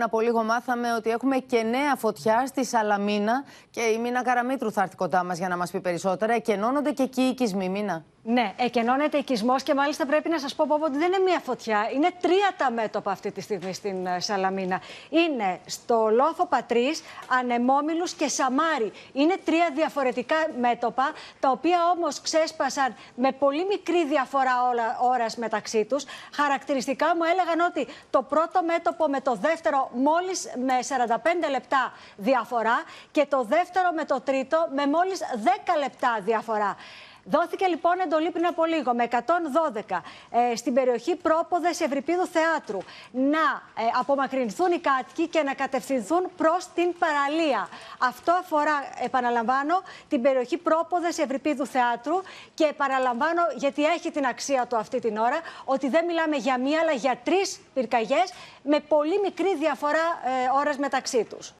πριν από λίγο μάθαμε ότι έχουμε και νέα φωτιά στη Σαλαμίνα και η Μίνα Καραμίτρου θα έρθει κοντά μας για να μας πει περισσότερα. Εκενώνονται και εκεί οι οικισμοί, Μίνα. Ναι, εκενώνεται οικισμός και μάλιστα πρέπει να σας πω, πω ότι δεν είναι μία φωτιά. Είναι τρία τα μέτωπα αυτή τη στιγμή στην ε, Σαλαμίνα. Είναι στο Λόφο Πατρίς, ανεμόμιλου και Σαμάρι. Είναι τρία διαφορετικά μέτωπα, τα οποία όμως ξέσπασαν με πολύ μικρή διαφορά ώρας μεταξύ τους. Χαρακτηριστικά μου έλεγαν ότι το πρώτο μέτωπο με το δεύτερο μόλις με 45 λεπτά διαφορά και το δεύτερο με το τρίτο με μόλις 10 λεπτά διαφορά. Δόθηκε λοιπόν εντολή πριν από λίγο με 112 ε, στην περιοχή Πρόποδες Ευρυπίδου Θεάτρου να ε, απομακρυνθούν οι κάτοικοι και να κατευθυνθούν προς την παραλία. Αυτό αφορά, επαναλαμβάνω, την περιοχή Πρόποδες Ευρυπίδου Θεάτρου και επαναλαμβάνω, γιατί έχει την αξία του αυτή την ώρα, ότι δεν μιλάμε για μία αλλά για τρεις πυρκαγιές με πολύ μικρή διαφορά ε, μεταξύ τους.